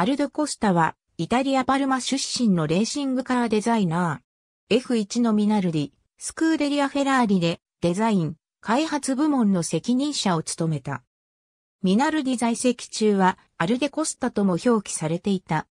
アルド・コスタは、イタリア・パルマ出身のレーシングカーデザイナー。F1 のミナルディ、スクーデリア・フェラーリで、デザイン、開発部門の責任者を務めた。ミナルディ在籍中は、アルデ・コスタとも表記されていた。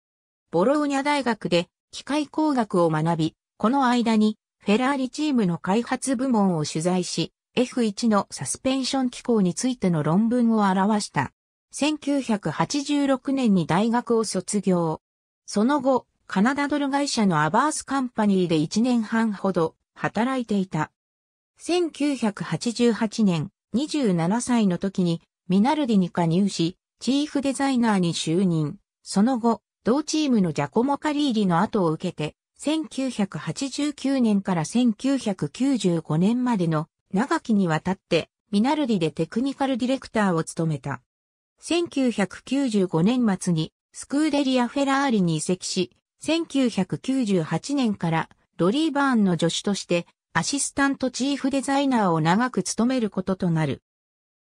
ボローニャ大学で、機械工学を学び、この間に、フェラーリチームの開発部門を取材し、F1 のサスペンション機構についての論文を表した。1986年に大学を卒業。その後、カナダドル会社のアバースカンパニーで1年半ほど働いていた。1988年、27歳の時にミナルディに加入し、チーフデザイナーに就任。その後、同チームのジャコモ・カリーリの後を受けて、1989年から1995年までの長きにわたってミナルディでテクニカルディレクターを務めた。1995年末にスクーデリア・フェラーリに移籍し、1998年からドリー・バーンの助手としてアシスタントチーフデザイナーを長く務めることとなる。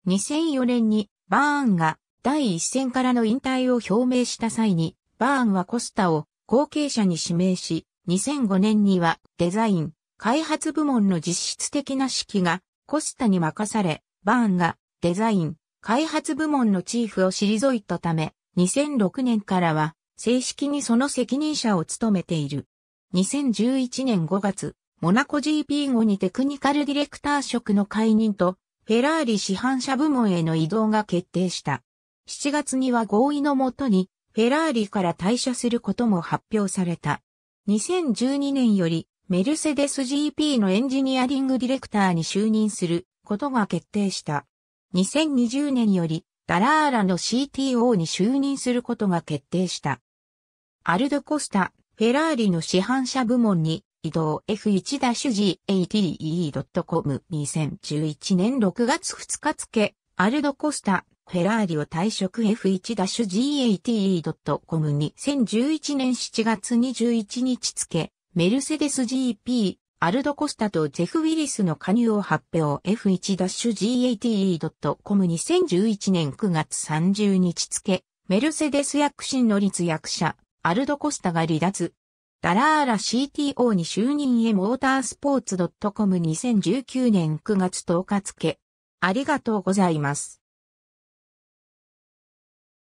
2004年にバーンが第一線からの引退を表明した際に、バーンはコスタを後継者に指名し、2005年にはデザイン、開発部門の実質的な指揮がコスタに任され、バーンがデザイン、開発部門のチーフを退いたため、2006年からは正式にその責任者を務めている。2011年5月、モナコ GP 後にテクニカルディレクター職の解任と、フェラーリ市販車部門への移動が決定した。7月には合意のもとに、フェラーリから退社することも発表された。2012年より、メルセデス GP のエンジニアリングディレクターに就任することが決定した。2020年よりダラーラの CTO に就任することが決定した。アルド・コスタ、フェラーリの市販車部門に移動 F1-GATE.com 2011年6月2日付、アルド・コスタ、フェラーリを退職 F1-GATE.com 2011年7月21日付、メルセデス GP アルド・コスタとジェフ・ウィリスの加入を発表 F1-GATE.com2011 年9月30日付、メルセデス躍進の立役者、アルド・コスタが離脱。ダラーラ CTO に就任へモータースポーツ .com2019 年9月10日付。ありがとうございます。